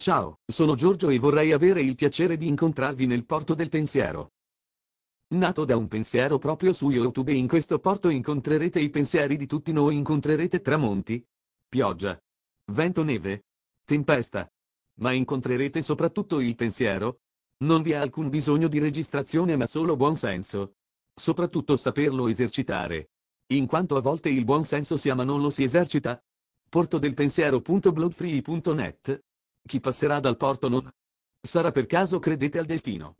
Ciao, sono Giorgio e vorrei avere il piacere di incontrarvi nel porto del pensiero. Nato da un pensiero proprio su YouTube in questo porto incontrerete i pensieri di tutti noi, incontrerete tramonti, pioggia, vento neve, tempesta. Ma incontrerete soprattutto il pensiero. Non vi è alcun bisogno di registrazione ma solo buonsenso. Soprattutto saperlo esercitare. In quanto a volte il buonsenso si ama non lo si esercita. Portodelpensiero.blogfree.net chi passerà dal porto non sarà per caso credete al destino.